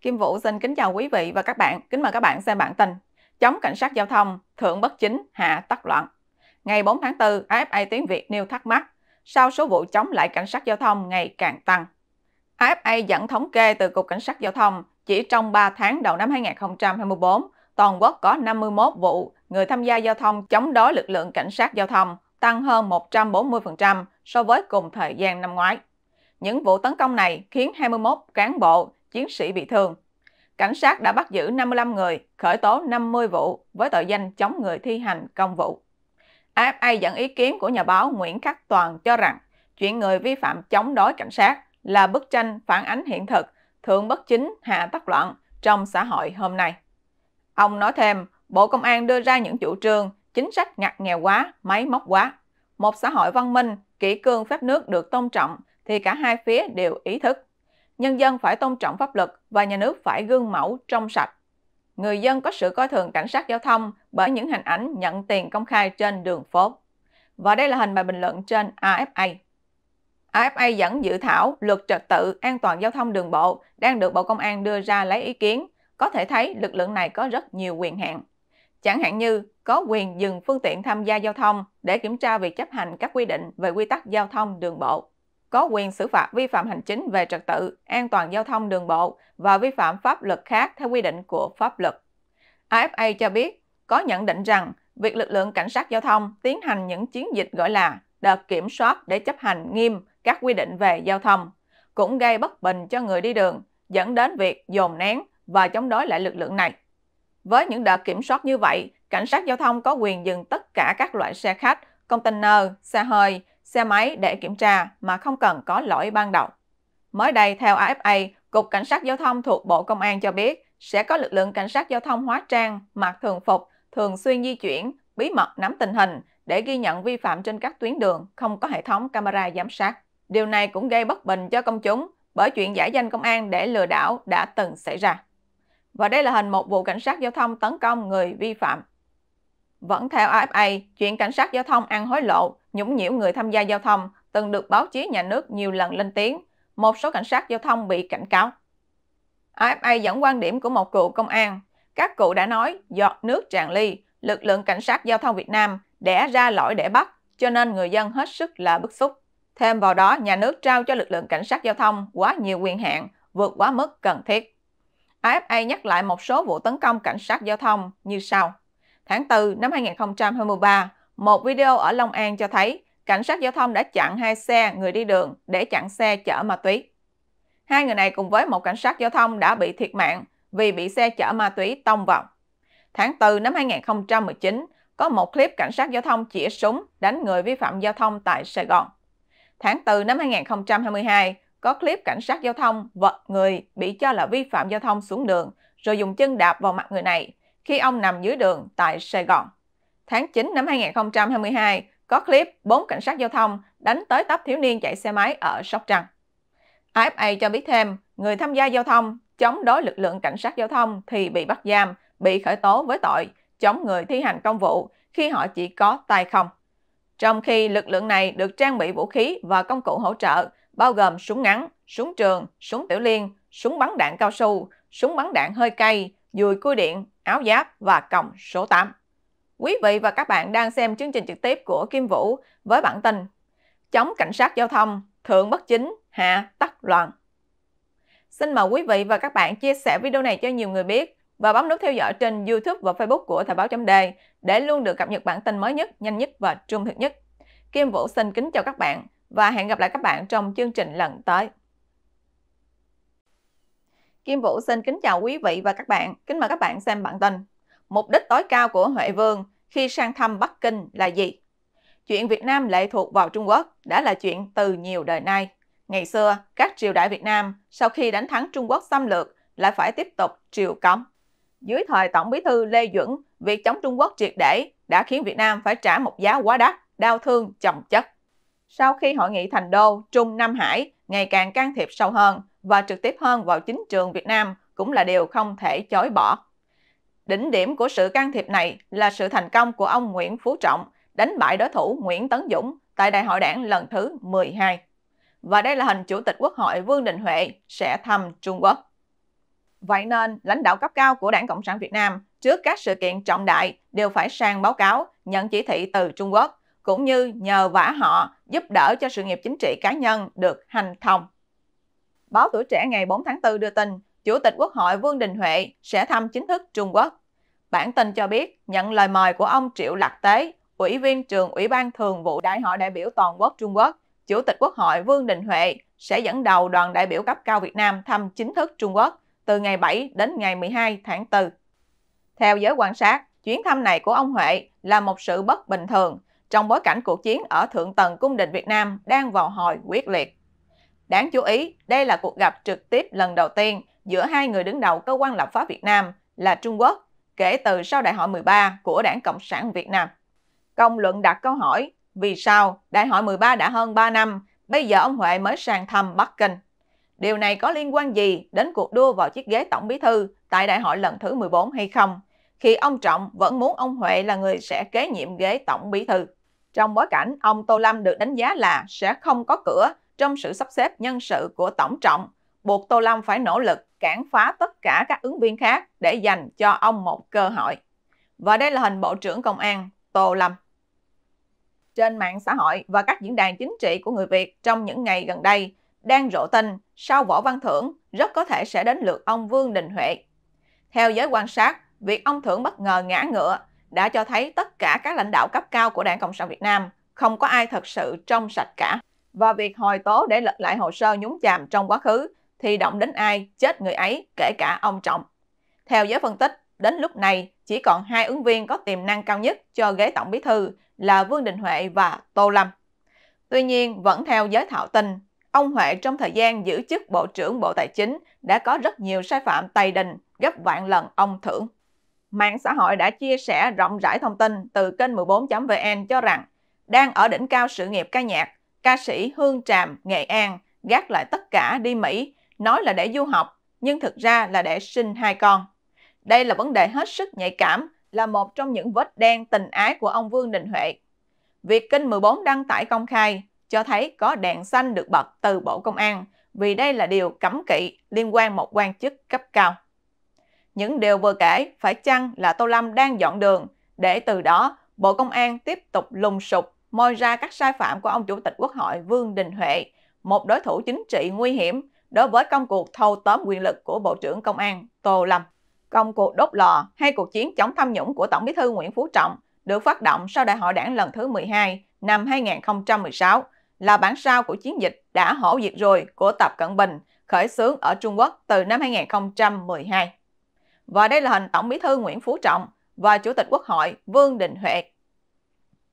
Kim Vũ xin kính chào quý vị và các bạn. Kính mời các bạn xem bản tin Chống cảnh sát giao thông, thượng bất chính, hạ tắc loạn. Ngày 4 tháng 4, AFA Tiếng Việt nêu thắc mắc sau số vụ chống lại cảnh sát giao thông ngày càng tăng. AFA dẫn thống kê từ Cục Cảnh sát Giao thông chỉ trong 3 tháng đầu năm 2024, toàn quốc có 51 vụ người tham gia giao thông chống đối lực lượng cảnh sát giao thông, tăng hơn 140% so với cùng thời gian năm ngoái. Những vụ tấn công này khiến 21 cán bộ chiến sĩ bị thương. Cảnh sát đã bắt giữ 55 người, khởi tố 50 vụ với tội danh chống người thi hành công vụ. AFA dẫn ý kiến của nhà báo Nguyễn Khắc Toàn cho rằng chuyện người vi phạm chống đối cảnh sát là bức tranh phản ánh hiện thực, thường bất chính hạ tắc loạn trong xã hội hôm nay. Ông nói thêm, Bộ Công an đưa ra những chủ trương, chính sách ngặt nghèo quá, máy móc quá. Một xã hội văn minh, kỷ cương phép nước được tôn trọng thì cả hai phía đều ý thức nhân dân phải tôn trọng pháp luật và nhà nước phải gương mẫu trong sạch. Người dân có sự coi thường cảnh sát giao thông bởi những hình ảnh nhận tiền công khai trên đường phố. Và đây là hình bài bình luận trên AFA. AFA dẫn dự thảo luật trật tự an toàn giao thông đường bộ đang được Bộ Công an đưa ra lấy ý kiến. Có thể thấy lực lượng này có rất nhiều quyền hạn. Chẳng hạn như có quyền dừng phương tiện tham gia giao thông để kiểm tra việc chấp hành các quy định về quy tắc giao thông đường bộ có quyền xử phạt vi phạm hành chính về trật tự, an toàn giao thông đường bộ và vi phạm pháp luật khác theo quy định của pháp luật. AFA cho biết có nhận định rằng việc lực lượng cảnh sát giao thông tiến hành những chiến dịch gọi là đợt kiểm soát để chấp hành nghiêm các quy định về giao thông cũng gây bất bình cho người đi đường, dẫn đến việc dồn nén và chống đối lại lực lượng này. Với những đợt kiểm soát như vậy, cảnh sát giao thông có quyền dừng tất cả các loại xe khách, container, xe hơi, xe máy để kiểm tra mà không cần có lỗi ban đầu. Mới đây, theo AFA, Cục Cảnh sát Giao thông thuộc Bộ Công an cho biết sẽ có lực lượng cảnh sát giao thông hóa trang, mặc thường phục, thường xuyên di chuyển, bí mật nắm tình hình để ghi nhận vi phạm trên các tuyến đường không có hệ thống camera giám sát. Điều này cũng gây bất bình cho công chúng bởi chuyện giả danh công an để lừa đảo đã từng xảy ra. Và đây là hình một vụ cảnh sát giao thông tấn công người vi phạm vẫn theo AFA, chuyện cảnh sát giao thông ăn hối lộ, nhũng nhiễu người tham gia giao thông từng được báo chí nhà nước nhiều lần lên tiếng. Một số cảnh sát giao thông bị cảnh cáo. AFA dẫn quan điểm của một cựu công an. Các cụ đã nói, giọt nước tràn ly, lực lượng cảnh sát giao thông Việt Nam đẻ ra lỗi để bắt, cho nên người dân hết sức là bức xúc. Thêm vào đó, nhà nước trao cho lực lượng cảnh sát giao thông quá nhiều quyền hạn, vượt quá mức cần thiết. AFA nhắc lại một số vụ tấn công cảnh sát giao thông như sau. Tháng 4 năm 2023, một video ở Long An cho thấy cảnh sát giao thông đã chặn hai xe người đi đường để chặn xe chở ma túy. Hai người này cùng với một cảnh sát giao thông đã bị thiệt mạng vì bị xe chở ma túy tông vào. Tháng 4 năm 2019, có một clip cảnh sát giao thông chĩa súng đánh người vi phạm giao thông tại Sài Gòn. Tháng 4 năm 2022, có clip cảnh sát giao thông vật người bị cho là vi phạm giao thông xuống đường rồi dùng chân đạp vào mặt người này, khi ông nằm dưới đường tại Sài Gòn. Tháng 9 năm 2022, có clip 4 cảnh sát giao thông đánh tới tấp thiếu niên chạy xe máy ở Sóc Trăng. AFA cho biết thêm, người tham gia giao thông chống đối lực lượng cảnh sát giao thông thì bị bắt giam, bị khởi tố với tội chống người thi hành công vụ khi họ chỉ có tay không. Trong khi lực lượng này được trang bị vũ khí và công cụ hỗ trợ bao gồm súng ngắn, súng trường, súng tiểu liên, súng bắn đạn cao su, súng bắn đạn hơi cay, dùi cui điện áo giáp và còng số 8. Quý vị và các bạn đang xem chương trình trực tiếp của Kim Vũ với bản tin Chống cảnh sát giao thông, thượng bất chính, hạ tắc loạn. Xin mời quý vị và các bạn chia sẻ video này cho nhiều người biết và bấm nút theo dõi trên YouTube và Facebook của Thời báo chấm đề để luôn được cập nhật bản tin mới nhất, nhanh nhất và trung thực nhất. Kim Vũ xin kính chào các bạn và hẹn gặp lại các bạn trong chương trình lần tới. Kim Vũ xin kính chào quý vị và các bạn. Kính mời các bạn xem bản tin. Mục đích tối cao của Huệ Vương khi sang thăm Bắc Kinh là gì? Chuyện Việt Nam lệ thuộc vào Trung Quốc đã là chuyện từ nhiều đời nay. Ngày xưa, các triều đại Việt Nam sau khi đánh thắng Trung Quốc xâm lược lại phải tiếp tục triều cống. Dưới thời Tổng bí thư Lê Duẩn, việc chống Trung Quốc triệt để đã khiến Việt Nam phải trả một giá quá đắt, đau thương chồng chất sau khi hội nghị thành đô Trung Nam Hải ngày càng can thiệp sâu hơn và trực tiếp hơn vào chính trường Việt Nam cũng là điều không thể chối bỏ. Đỉnh điểm của sự can thiệp này là sự thành công của ông Nguyễn Phú Trọng đánh bại đối thủ Nguyễn Tấn Dũng tại đại hội đảng lần thứ 12. Và đây là hình Chủ tịch Quốc hội Vương Đình Huệ sẽ thăm Trung Quốc. Vậy nên, lãnh đạo cấp cao của Đảng Cộng sản Việt Nam trước các sự kiện trọng đại đều phải sang báo cáo, nhận chỉ thị từ Trung Quốc cũng như nhờ vả họ giúp đỡ cho sự nghiệp chính trị cá nhân được hành thông. Báo Tuổi Trẻ ngày 4 tháng 4 đưa tin, Chủ tịch Quốc hội Vương Đình Huệ sẽ thăm chính thức Trung Quốc. Bản tin cho biết, nhận lời mời của ông Triệu Lạc Tế, Ủy viên trường Ủy ban Thường vụ Đại hội đại biểu toàn quốc Trung Quốc, Chủ tịch Quốc hội Vương Đình Huệ sẽ dẫn đầu đoàn đại biểu cấp cao Việt Nam thăm chính thức Trung Quốc từ ngày 7 đến ngày 12 tháng 4. Theo giới quan sát, chuyến thăm này của ông Huệ là một sự bất bình thường trong bối cảnh cuộc chiến ở thượng tầng cung đình Việt Nam đang vào hồi quyết liệt. Đáng chú ý, đây là cuộc gặp trực tiếp lần đầu tiên giữa hai người đứng đầu cơ quan lập pháp Việt Nam là Trung Quốc kể từ sau Đại hội 13 của Đảng Cộng sản Việt Nam. Công luận đặt câu hỏi, vì sao Đại hội 13 đã hơn 3 năm, bây giờ ông Huệ mới sang thăm Bắc Kinh? Điều này có liên quan gì đến cuộc đua vào chiếc ghế tổng bí thư tại đại hội lần thứ 14 hay không? khi ông Trọng vẫn muốn ông Huệ là người sẽ kế nhiệm ghế tổng bí thư. Trong bối cảnh, ông Tô Lâm được đánh giá là sẽ không có cửa trong sự sắp xếp nhân sự của Tổng Trọng, buộc Tô Lâm phải nỗ lực cản phá tất cả các ứng viên khác để dành cho ông một cơ hội. Và đây là hình Bộ trưởng Công an Tô Lâm. Trên mạng xã hội và các diễn đàn chính trị của người Việt trong những ngày gần đây đang rộ tin sau Võ Văn Thưởng rất có thể sẽ đến lượt ông Vương Đình Huệ. Theo giới quan sát, việc ông Thưởng bất ngờ ngã ngựa đã cho thấy tất cả các lãnh đạo cấp cao của Đảng Cộng sản Việt Nam không có ai thật sự trong sạch cả. Và việc hồi tố để lật lại hồ sơ nhúng chàm trong quá khứ thì động đến ai chết người ấy, kể cả ông Trọng. Theo giới phân tích, đến lúc này chỉ còn hai ứng viên có tiềm năng cao nhất cho ghế tổng bí thư là Vương Đình Huệ và Tô Lâm. Tuy nhiên, vẫn theo giới thạo tin, ông Huệ trong thời gian giữ chức Bộ trưởng Bộ Tài chính đã có rất nhiều sai phạm tày đình gấp vạn lần ông Thưởng mạng xã hội đã chia sẻ rộng rãi thông tin từ kênh 14.vn cho rằng đang ở đỉnh cao sự nghiệp ca nhạc, ca sĩ Hương Tràm, Nghệ An gác lại tất cả đi Mỹ, nói là để du học, nhưng thực ra là để sinh hai con. Đây là vấn đề hết sức nhạy cảm, là một trong những vết đen tình ái của ông Vương Đình Huệ. Việc kênh 14 đăng tải công khai cho thấy có đèn xanh được bật từ Bộ Công an vì đây là điều cấm kỵ liên quan một quan chức cấp cao. Những điều vừa kể phải chăng là Tô Lâm đang dọn đường để từ đó Bộ Công an tiếp tục lùng sục moi ra các sai phạm của ông Chủ tịch Quốc hội Vương Đình Huệ, một đối thủ chính trị nguy hiểm đối với công cuộc thâu tóm quyền lực của Bộ trưởng Công an Tô Lâm. Công cuộc đốt lò hay cuộc chiến chống tham nhũng của Tổng bí thư Nguyễn Phú Trọng được phát động sau đại hội đảng lần thứ 12 năm 2016 là bản sao của chiến dịch đã hổ diệt rồi của Tập Cận Bình khởi xướng ở Trung Quốc từ năm 2012 và đây là hình Tổng Bí thư Nguyễn Phú Trọng và Chủ tịch Quốc hội Vương Đình Huệ.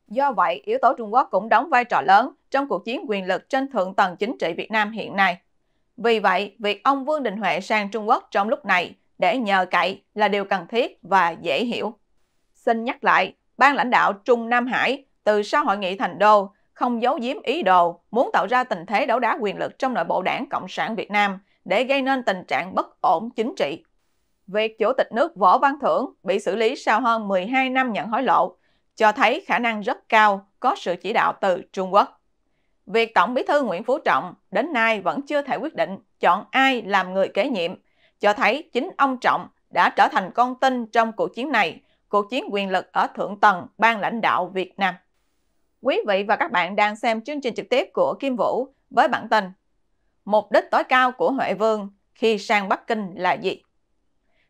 Do vậy, yếu tố Trung Quốc cũng đóng vai trò lớn trong cuộc chiến quyền lực trên thượng tầng chính trị Việt Nam hiện nay. Vì vậy, việc ông Vương Đình Huệ sang Trung Quốc trong lúc này để nhờ cậy là điều cần thiết và dễ hiểu. Xin nhắc lại, ban lãnh đạo Trung Nam Hải từ sau hội nghị thành đô không giấu giếm ý đồ muốn tạo ra tình thế đấu đá quyền lực trong nội bộ đảng Cộng sản Việt Nam để gây nên tình trạng bất ổn chính trị việc Chủ tịch nước Võ Văn Thưởng bị xử lý sau hơn 12 năm nhận hối lộ cho thấy khả năng rất cao có sự chỉ đạo từ Trung Quốc. Việc Tổng bí thư Nguyễn Phú Trọng đến nay vẫn chưa thể quyết định chọn ai làm người kế nhiệm, cho thấy chính ông Trọng đã trở thành con tin trong cuộc chiến này, cuộc chiến quyền lực ở thượng tầng ban lãnh đạo Việt Nam. Quý vị và các bạn đang xem chương trình trực tiếp của Kim Vũ với bản tin Mục đích tối cao của Huệ Vương khi sang Bắc Kinh là gì?